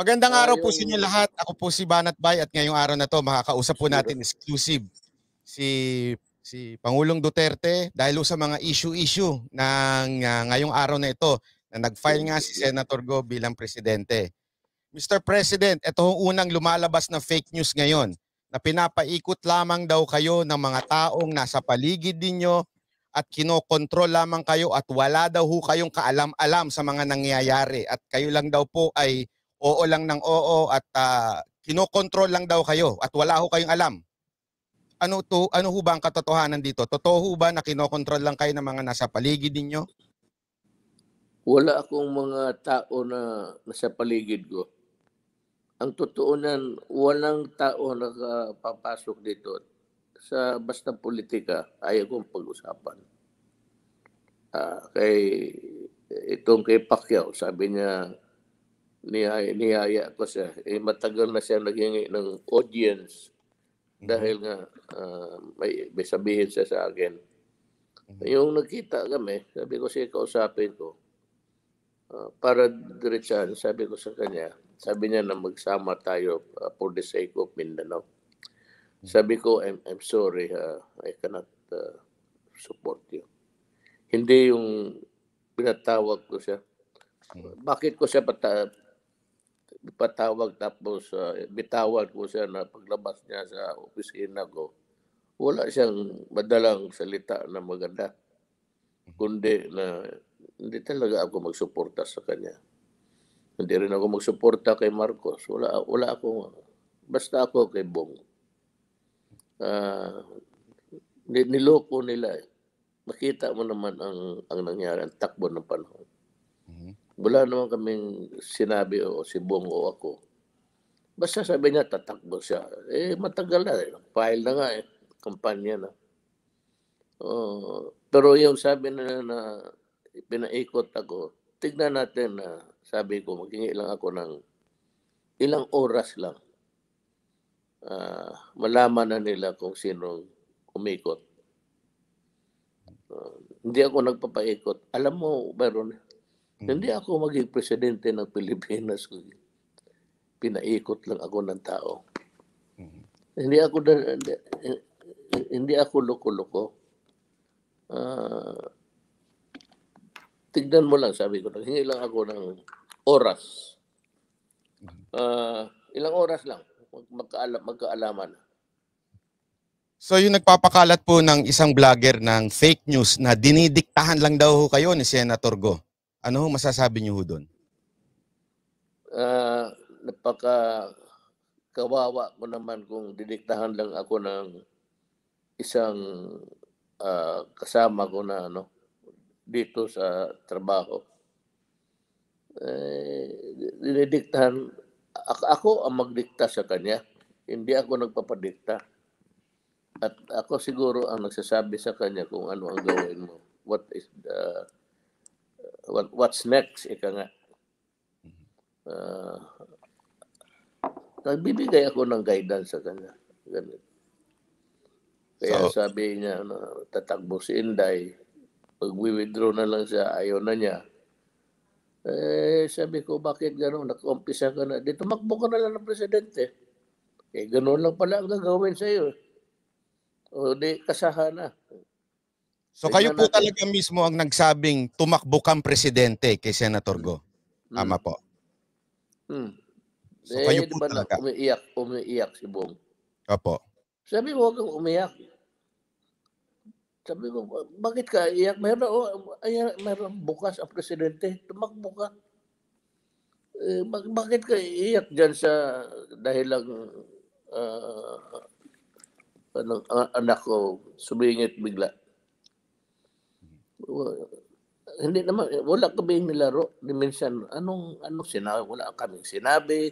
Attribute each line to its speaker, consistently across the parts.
Speaker 1: Magandang araw po sa inyo lahat. Ako po si Banat Bay at ngayong araw na to makakausap po natin exclusive si si Pangulong Duterte dahil sa mga issue-issue ng uh, ngayong araw na ito na nag-file nga si Senator Go bilang presidente. Mr. President, ito ang unang lumalabas na fake news ngayon na pinapaikot lamang daw kayo ng mga taong nasa paligid ninyo at kinokontrol lamang kayo at wala daw ho kayong kaalam-alam sa mga nangyayari at kayo lang daw po ay oo lang ng oo at uh, kinokontrol lang daw kayo at wala ho kayong alam. Ano to ano ho ba ang katotohanan dito? Totoo ho ba na kinokontrol lang kayo ng mga nasa paligid ninyo?
Speaker 2: Wala akong mga tao na nasa paligid ko. Ang totoo nan, walang tao na papasok dito sa basta politika. Ayaw kong pag-usapan. Uh, kay itong kay Pacquiao, sabi niya, niya nihaya ko siya. Eh, matagal na siya naghingi ng audience mm-hmm. dahil nga uh, may, may sabihin siya sa akin. Mm-hmm. Yung nakita kami, sabi ko siya kausapin ko. Uh, para diretsahan, sabi ko sa kanya, sabi niya na magsama tayo uh, for the sake of Mindanao. Mm-hmm. Sabi ko, I'm, I'm sorry, uh, I cannot uh, support you. Hindi yung pinatawag ko siya. Bakit ko siya pata- patawag tapos uh, ah, bitawan ko siya na paglabas niya sa opisina ko, wala siyang madalang salita na maganda. Kundi na hindi talaga ako magsuporta sa kanya. Hindi rin ako magsuporta kay Marcos. Wala, wala ako. Basta ako kay Bong. Uh, niloko nila Makita eh. mo naman ang, ang nangyari, ang takbo ng panahon. Wala naman kaming sinabi o si Bong o ako. Basta sabi niya, tatakbo siya. Eh, matagal na. Eh. File na nga eh. Kampanya na. Oh, pero yung sabi na, na pinaikot ako, tignan natin na sabi ko, maghingi lang ako ng ilang oras lang. Uh, malaman na nila kung sino umikot. Uh, hindi ako nagpapaikot. Alam mo, meron Hmm. Hindi ako maging presidente ng Pilipinas. Pinaikot lang ako ng tao. Hmm. Hindi ako hindi, hindi ako loko-loko. Uh, tignan mo lang, sabi ko. Naghingi lang ako ng oras. Uh, ilang oras lang. Magkaalam, magkaalaman.
Speaker 1: So yung nagpapakalat po ng isang vlogger ng fake news na dinidiktahan lang daw ho kayo ni Senator Go. Ano hong masasabi niyo ho doon?
Speaker 2: Uh, ah, napaka kawawa ko naman kung didiktahan lang ako ng isang uh, kasama ko na ano dito sa trabaho. Eh, dinidiktahan ako ang magdikta sa kanya. Hindi ako nagpapadikta. At ako siguro ang nagsasabi sa kanya kung ano ang gawin mo. What is the what, what's next, ika nga. Uh, nagbibigay ako ng guidance sa kanya. Ganun. Kaya so, sabi niya, ano, tatakbo si Inday, pag withdraw na lang siya, ayaw na niya. Eh, sabi ko, bakit gano'n? Nakumpisa ka na. Di tumakbo ka na lang ng presidente. Eh, gano'n lang pala ang gagawin sa iyo. O di, kasahan na.
Speaker 1: So kayo po talaga mismo ang nagsabing tumakbo kang presidente kay Senator Go. Mm. Tama po. Hmm. So eh, kayo po
Speaker 2: diba talaga. Na, umiiyak, umiiyak si Bong. Opo. Sabi ko, huwag kang umiyak. Sabi ko, bakit ka iyak? Meron, oh, ayan, meron bukas ang presidente. Tumakbo ka. Eh, bak- bakit ka iyak dyan sa dahil lang uh, anong, ah, anak ko sumingit bigla? Uh, hindi naman, eh, wala kami nilaro. Minsan, anong, anong sinabi? Wala kami sinabi.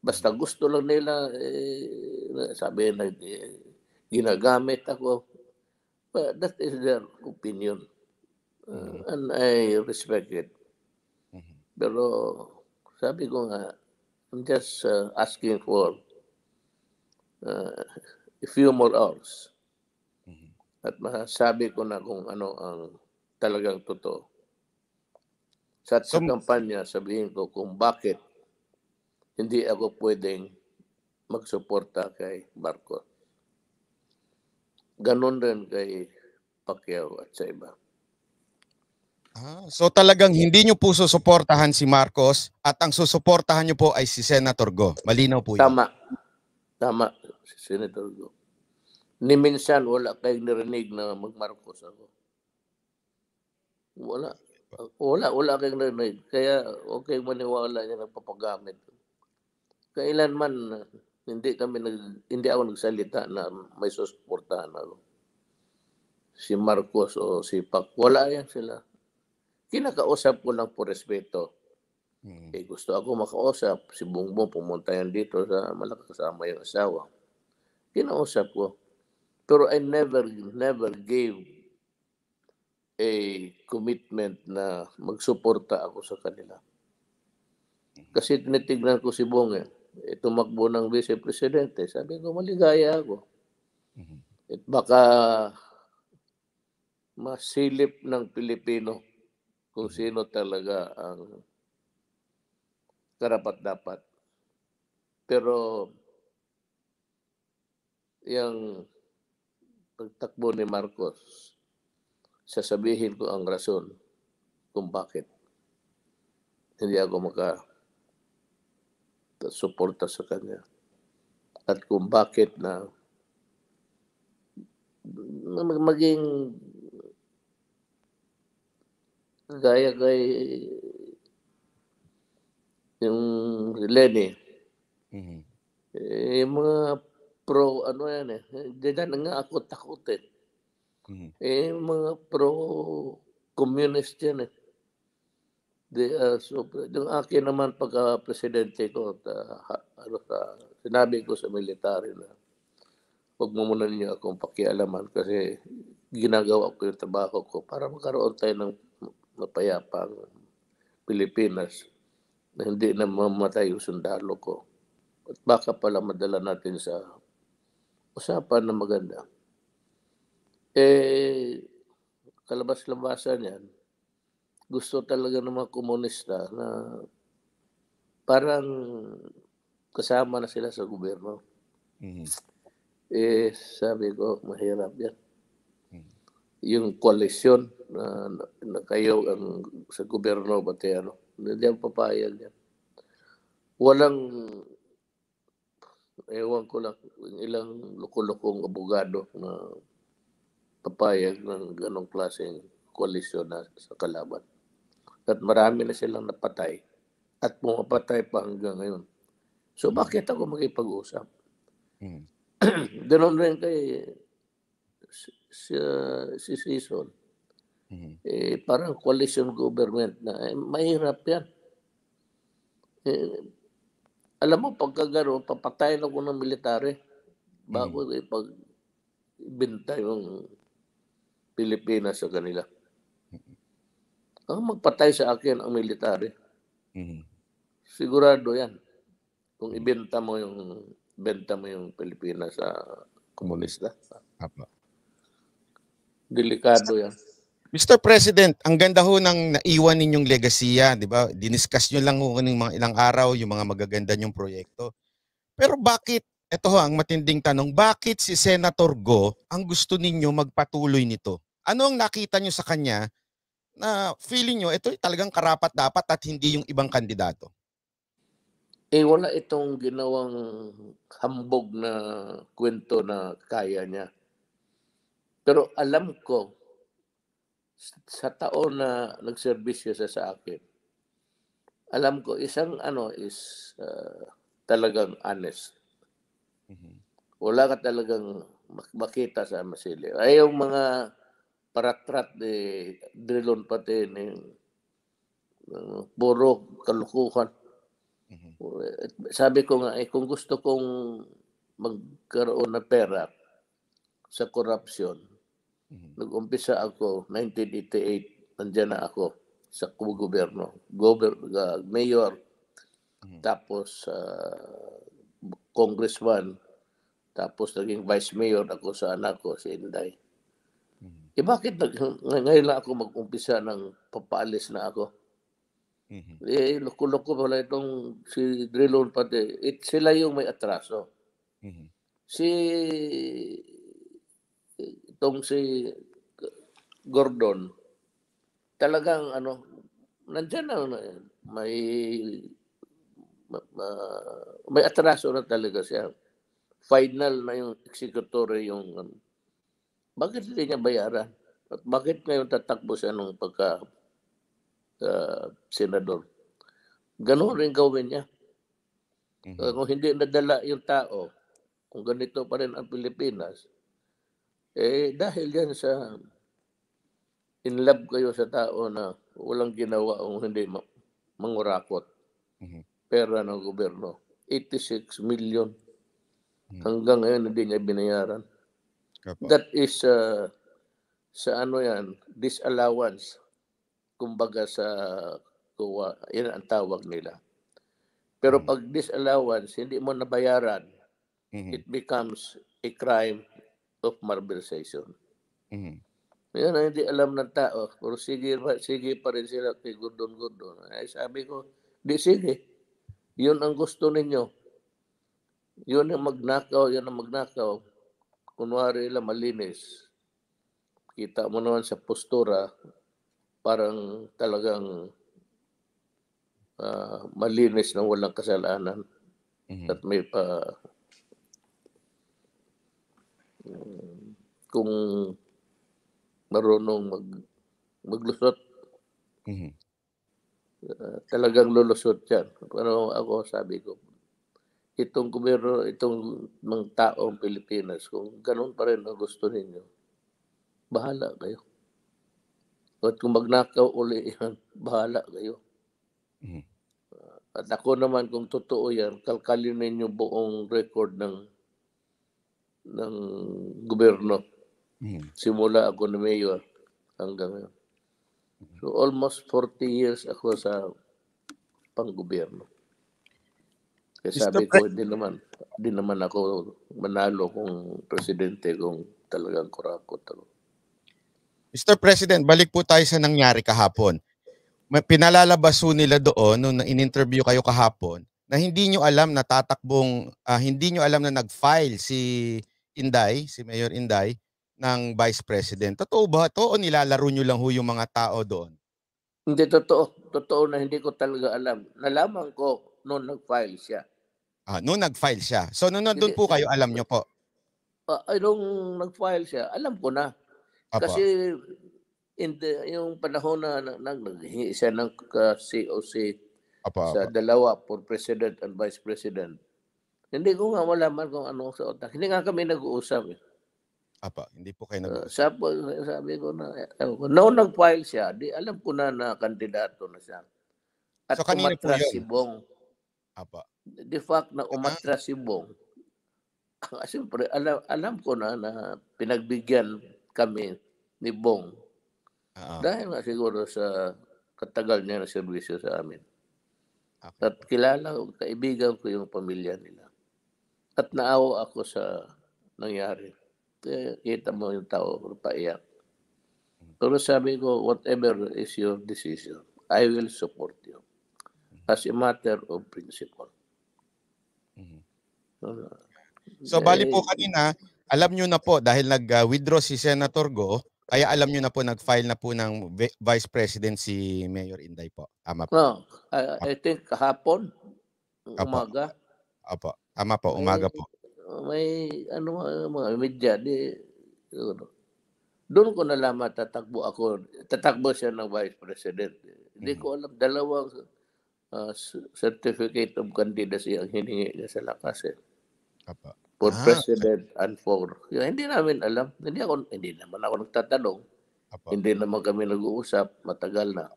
Speaker 2: Basta gusto lang nila, eh, sabi na eh, ginagamit ako. But that is their opinion. Uh, and I respect it. Mm-hmm. Pero sabi ko nga, I'm just uh, asking for uh, a few more hours. Mm-hmm. At masasabi ko na kung ano ang talagang totoo. Sa, sa kampanya, sabihin ko kung bakit hindi ako pwedeng magsuporta kay Marcos. Ganon rin kay Pacquiao at sa iba. Ah,
Speaker 1: so talagang hindi nyo po susuportahan si Marcos at ang susuportahan nyo po ay si Senator Go. Malinaw po yun. Tama.
Speaker 2: Tama, si Senator Go. Ni minsan wala kayong narinig na mag-Marcos ako. Wala. Wala, wala kang narinig. Kaya okay maniwala niya Kailan man hindi kami nag, hindi ako nagsalita na may susuportahan ako. Si Marcos o si Pak, wala yan sila. Kinakausap ko lang po respeto. Mm. Eh, gusto ako makausap. Si Bungbong pumunta yan dito sa malakasama yung asawa.
Speaker 1: Kinausap
Speaker 2: ko. Pero I never, never gave a commitment na magsuporta ako sa kanila. Mhm. Kasi tinitignan ko si Bong Eh, eh tumakbo ng vice presidente. Sabi ko, maligaya ako. Mhm. At baka masilip ng Pilipino kung mhm. sino talaga ang karapat-dapat. Pero yung pagtakbo ni Marcos, sasabihin ko ang rason kung bakit hindi ako maka suporta sa kanya at kung bakit na maging gaya kay yung Lenny. Mm-hmm. Eh, mga pro, ano yan eh. Ganyan nga ako takot eh. Mm-hmm. Eh, mga pro-communist yan eh. They are ah, so, yung akin naman pagka presidente ko, ta, ah, ano, ta, sinabi ko sa military na huwag mo muna ninyo akong pakialaman kasi ginagawa ko yung trabaho ko para magkaroon tayo ng mapayapang Pilipinas na hindi na mamatay yung sundalo ko. At baka pala madala natin sa usapan na maganda. Eh, kalabas-labasan yan. Gusto talaga ng mga komunista na parang kasama na sila sa gobyerno. Mm-hmm. Eh, sabi ko, mahirap yan. Mm-hmm. Yung koalisyon na, na, kayo ang, sa gobyerno, pati ano, hindi ang papayag yan. Walang, ewan ko lang, ilang loko-lokong abogado na papayag ng ganong klaseng koalisyon na sa kalaban. At marami na silang napatay at pumapatay pa hanggang ngayon. So bakit ako makipag-usap? Mm. Ganon rin kay si, si, si Season. Mm-hmm. Eh, parang coalition government na eh, mahirap yan. Eh, alam mo, pagka gano'n, papatayin ako ng militare bago mm-hmm. ipag yung Pilipinas sa kanila. Ang magpatay sa akin ang military. Mm-hmm. Sigurado yan. Kung ibenta mo yung benta mo yung Pilipinas sa komunista. Apa. Delikado yan.
Speaker 1: Mr. President, ang ganda ho ng naiwan ninyong legasiya, di ba? Diniscuss nyo lang ho ng mga ilang araw yung mga magaganda nyong proyekto. Pero bakit, ito ho ang matinding tanong, bakit si Senator Go ang gusto ninyo magpatuloy nito? Ano ang nakita nyo sa kanya na feeling nyo, ito talagang karapat dapat at hindi yung ibang kandidato?
Speaker 2: Eh wala itong ginawang hambog na kwento na kaya niya. Pero alam ko, sa taon na nagserbisyo siya sa akin, alam ko isang ano is uh, talagang honest. Mm-hmm. Wala ka talagang makita sa Masilio. Ay mga paratrat de eh, Drilon pati ni uh, puro kalukuhan. Mm-hmm. Sabi ko nga, eh, kung gusto kong magkaroon ng pera sa korupsyon, mm-hmm. nag-umpisa ako, 1988, nandiyan na ako sa gobyerno, gober, uh, mayor, mm-hmm. tapos uh, congressman, tapos naging vice mayor ako sa anak ko, si Inday. Eh bakit nag, ngayon lang ako mag-umpisa ng papaalis na ako? Mm-hmm. Eh, loko-loko pala itong si Drilon pati. It, sila yung may atraso. Mm-hmm. Si itong si Gordon, talagang ano, nandiyan na, may ma, ma, may atraso na talaga siya. Final na yung executory yung ano, bakit hindi niya bayaran? At bakit ngayon tatakbo siya nung pagka uh, senador? Ganun rin gawin niya. mm Uh, kung hindi nadala yung tao, kung ganito pa rin ang Pilipinas, eh dahil yan sa in love kayo sa tao na walang ginawa o hindi ma- mangurakot mm-hmm. pera ng gobyerno. 86 million. Mhm. Hanggang ngayon hindi niya binayaran. Apo. That is uh, sa ano yan, disallowance. Kumbaga sa kuwa, yan ang tawag nila. Pero mm. pag disallowance, hindi mo nabayaran, mm-hmm. it becomes a crime of malversation. Mm-hmm. Yan ang hindi alam ng tao. Pero sige, sige pa rin sila kay Gordon-Gordon. Ay, sabi ko, di sige. Yun ang gusto ninyo. Yun ang magnakaw, yun ang magnakaw kunwari la malinis, kita mo naman sa postura, parang talagang uh, malinis na walang kasalanan. Mm-hmm. At may pa... Um, kung marunong mag, maglusot, mm-hmm. uh, talagang lulusot yan. Pero ako sabi ko, itong gobyerno, itong mga taong Pilipinas, kung ganun pa rin ang gusto ninyo, bahala kayo. At kung magnakaw uli yan, bahala kayo. Mm-hmm. At ako naman, kung totoo yan, kalkalin ninyo buong record ng ng gobyerno. Mm-hmm. Simula ako na mayor hanggang ngayon. Mm-hmm. So almost 40 years ako sa panggobyerno. Kasi sabi ko, hindi naman, hindi naman ako manalo kung presidente kung talagang kurakot ako.
Speaker 1: Mr. President, balik po tayo sa nangyari kahapon. May Pinalalabas nila doon nung in-interview kayo kahapon na hindi nyo alam na tatakbong, uh, ah, hindi nyo alam na nag-file si Inday, si Mayor Inday, ng Vice President. Totoo ba to o nilalaro nyo lang ho yung mga tao doon?
Speaker 2: Hindi totoo. Totoo na hindi ko talaga alam. Nalaman ko noon nag-file siya.
Speaker 1: Ah, noon nag-file siya. So noon nandun po kayo, alam nyo po.
Speaker 2: Uh, ay, nung nag-file siya, alam ko na. Apo. Kasi in the, yung panahon na naghingi siya ng COC apo, sa apo. dalawa for president and vice president, hindi ko nga malaman kung ano sa otak. Hindi nga kami nag-uusap. Eh. Apa, hindi po kayo nag-uusap. Uh, sabi, sabi ko na, noon nag-file siya, di alam ko na na kandidato na siya. At so, kanino po yun? si Bong. Apa? The fact na umatras ah. si Bong, ah, siyempre, alam, alam ko na na pinagbigyan kami ni Bong. Uh-huh. Dahil nga siguro sa katagal niya na serbisyo sa amin. Okay. At kilala ko, kaibigan ko yung pamilya nila. At naawa ako sa nangyari. Kaya kita mo yung tao, paiyak. Hmm. Pero sabi ko, whatever is your decision, I will support you as a matter of principle. Mm-hmm. Uh,
Speaker 1: so bali po eh, kanina, alam nyo na po dahil nag-withdraw si Senator Go, kaya alam nyo na po nag-file na po ng Vice President si Mayor Inday po. Tama po. No,
Speaker 2: oh, I, I think kahapon, umaga.
Speaker 1: Apo. Tama po, umaga po.
Speaker 2: May ano mga media di ano. Doon ko nalaman tatakbo ako. Tatakbo siya ng Vice President. Hindi mm-hmm. ko alam dalawang Ah, certificate of candidacy ang hiningi niya sa lakas eh. Apa. For ah, president okay. and for... Yung, hindi namin alam. Hindi ako, hindi naman ako nagtatanong. Apa. Hindi naman kami nag-uusap. Matagal na.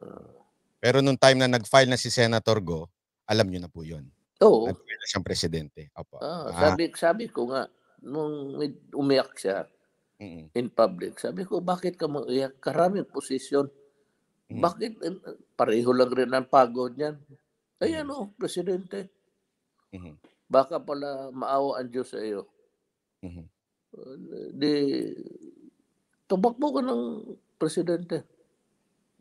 Speaker 1: Uh, Pero nung time na nag-file na si Senator Go, alam niyo na po yun. Oo. Oh. na siyang presidente. Apa. Ah, ah. Sabi,
Speaker 2: sabi ko nga, nung umiyak siya in public, sabi ko, bakit ka mag-iyak? Karaming posisyon Mm. Bakit? Eh, pareho lang rin ang pagod niyan. Ayan eh, mm. o, oh, presidente. Mm-hmm. Baka pala maawa ang Diyos sa iyo. Mm-hmm. Di, tumakbo ka ng presidente.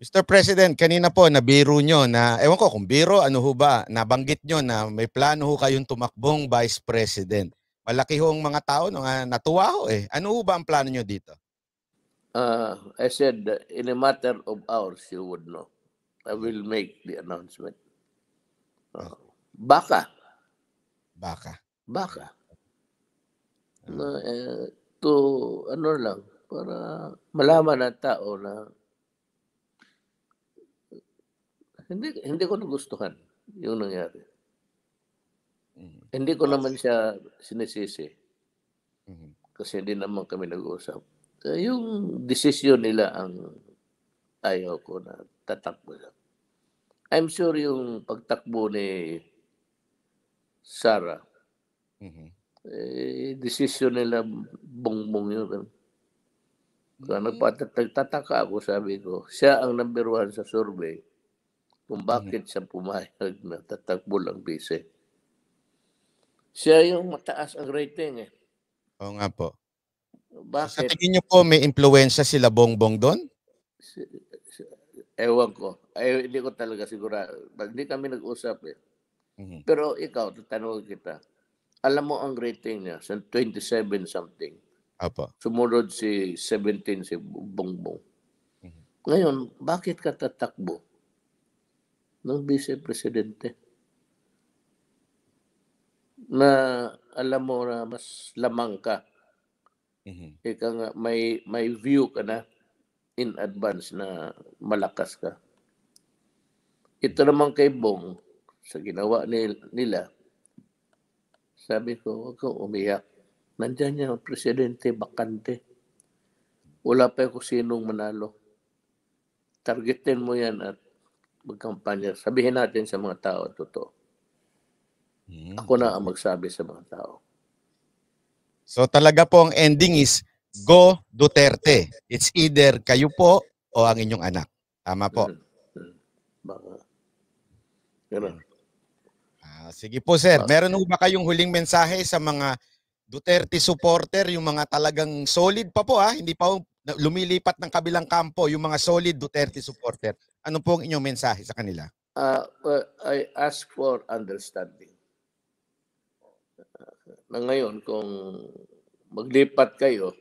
Speaker 1: Mr. President, kanina po nabiro nyo na, ewan ko kung biro, ano ho ba, nabanggit nyo na may plano ho kayong tumakbong Vice President. Malaki ho ang mga tao, no, natuwa ho eh. Ano ho ba ang plano nyo dito?
Speaker 2: Uh, I said, in a matter of hours, you would know. I will make the announcement. Uh, oh. baka. Baka. Baka. Na, ah. eh, to, ano lang, para malaman ng tao na hindi hindi ko nagustuhan yung nangyari. Mm-hmm. Hindi ko ah, naman siya sinisisi. Mm-hmm. Kasi hindi naman kami nag-uusap. So, eh, yung desisyon nila ang ayaw ko na tatakbo I'm sure yung pagtakbo ni Sarah, mm-hmm. eh, desisyon nila bongbong yun. Eh. Kaya mm-hmm. so, nagtataka ako, sabi ko, siya ang number one sa survey kung mm-hmm. bakit siya pumayag na tatakbo lang bise. Siya yung mataas ang rating eh. Oo nga po. Bakit? Sa tingin
Speaker 1: niyo po, may impluensya sila Bongbong doon?
Speaker 2: Ewan ko. Ay, hindi ko talaga sigurado. Hindi kami nag-usap eh. Mm-hmm. Pero ikaw, tatanungin kita. Alam mo ang rating niya, sa 27 something. Apa. Sumunod si 17, si Bongbong. Mm-hmm. Ngayon, bakit ka tatakbo ng vice-presidente? Na alam mo na mas lamang ka Mm-hmm. Ika nga, may, may view ka na in advance na malakas ka. Ito mm-hmm. naman kay Bong, sa ginawa nila, sabi ko, huwag kang umiyak. Nandiyan niya presidente, bakante. Wala pa ako sinong manalo. Targetin mo yan at magkampanya. Sabihin natin sa mga tao, totoo. Mm-hmm. Ako na ang magsabi sa mga tao.
Speaker 1: So talaga po ang ending is Go Duterte. It's either kayo po o ang inyong anak. Tama po. Mm-hmm.
Speaker 2: Mm-hmm. Baka. Ganun.
Speaker 1: Ah, sige po sir, ah. meron po ba kayong huling mensahe sa mga Duterte supporter, yung mga talagang solid pa po ha, hindi pa lumilipat ng kabilang kampo, yung mga solid Duterte supporter. Ano po ang inyong mensahe sa kanila?
Speaker 2: Uh, well, I ask for understanding na ngayon kung maglipat kayo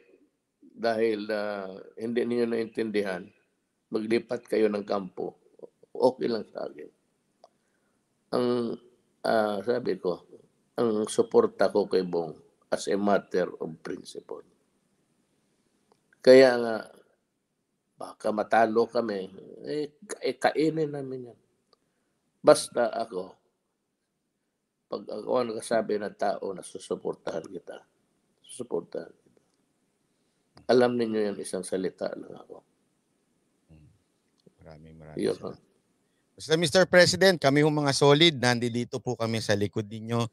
Speaker 2: dahil uh, hindi niyo naintindihan, maglipat kayo ng kampo, okay lang sa akin. Ang uh, sabi ko, ang suporta ko kay Bong as a matter of principle. Kaya nga, baka matalo kami, eh, eh kainin namin yan. Basta ako, pag ako ang nagsabi ano ng tao na susuportahan kita, susuportahan kita. Alam ninyo yan, isang salita lang ako.
Speaker 1: Maraming maraming Yun, salamat. Oh. Basta Mr. President, kami hong mga solid, nandito po kami sa likod ninyo.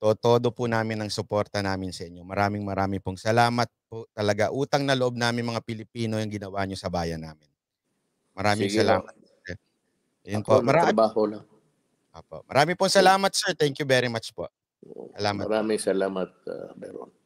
Speaker 1: Totodo po namin ang suporta namin sa inyo. Maraming maraming pong salamat po. Talaga utang na loob namin mga Pilipino yung ginawa nyo sa bayan namin. Maraming Sige salamat. Oh.
Speaker 2: Lang. Yan po. Maraming trabaho lang. Apo. Marami pong salamat,
Speaker 1: sir. Thank you very much po. Salamat. Maraming salamat, uh, ah, Meron.